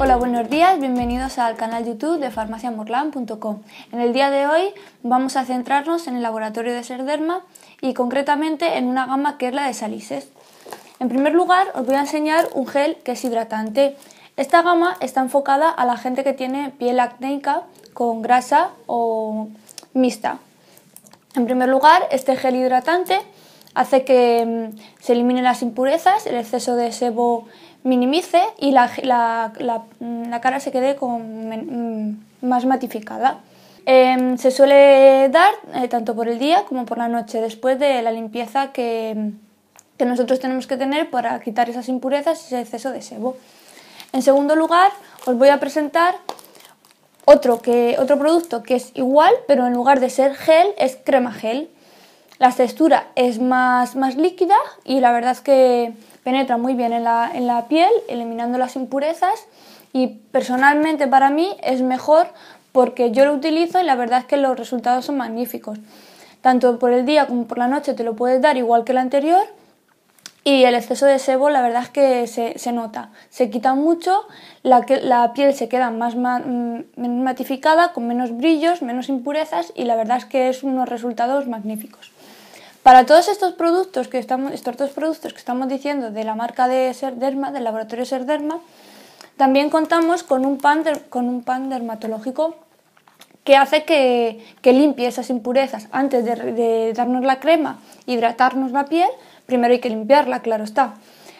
Hola, buenos días, bienvenidos al canal YouTube de farmaciamorlan.com. En el día de hoy vamos a centrarnos en el laboratorio de Serderma y concretamente en una gama que es la de Salices. En primer lugar, os voy a enseñar un gel que es hidratante. Esta gama está enfocada a la gente que tiene piel acnéica con grasa o mixta. En primer lugar, este gel hidratante hace que mm, se eliminen las impurezas, el exceso de sebo minimice y mm, la, cara se quede con, mm, más matificada. Em, se suele dar eh, tanto por el día como por la noche, después de la limpieza que, que nosotros tenemos que tener para quitar esas impurezas y ese exceso de sebo. En segundo lugar, os voy a presentar otro, que, otro producto que es igual, pero en lugar de ser gel, es crema gel. La textura es más, más líquida y la verdad es que penetra muy bien en la, piel, eliminando las impurezas y personalmente para mí es mejor porque yo lo utilizo y la verdad es que los resultados son magníficos. Tanto por el día como por la noche te lo puedes dar igual que el anterior y el exceso de sebo la verdad es que se, nota, se quita mucho, la, la piel se queda más mm, matificada, con menos brillos, menos impurezas y la verdad es que es unos resultados magníficos. Para todos estos productos que estamos, estos productos que estamos diciendo de la marca de Serderma, del laboratorio Serderma, también contamos con un pan, con un pan dermatológico que hace que, limpie esas impurezas. Antes de, darnos la crema, hidratarnos la piel, primero hay que limpiarla, claro está.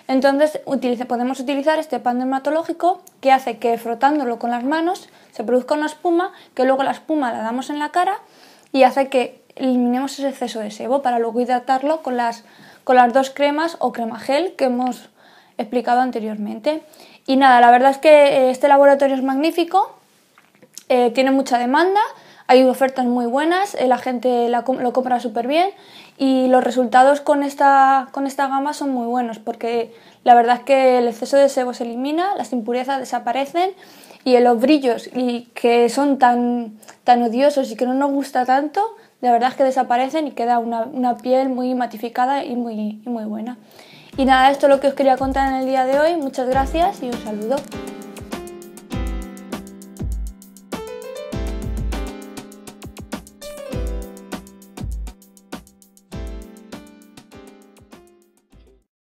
Entonces podemos utilizar este pan dermatológico que hace que frotándolo con las manos se produzca una espuma que luego la espuma la damos en la cara y hace que eliminemos ese exceso de sebo para luego hidratarlo con las, con las dos cremas o crema gel que hemos explicado anteriormente. Y nada, la verdad es que eh, este laboratorio es magnífico, eh, tiene mucha demanda. Hay ofertas muy buenas, eh, la gente lo compra súper bien y los resultados con esta, con esta gama son muy buenos porque la verdad es que el exceso de sebo se elimina, las impurezas desaparecen y los brillos y que son tan, tan odiosos y que no nos gusta tanto, la verdad es que desaparecen y queda una, una piel muy matificada y muy, y muy buena. Y nada, esto es lo que os quería contar en el día de hoy. Muchas gracias y un saludo.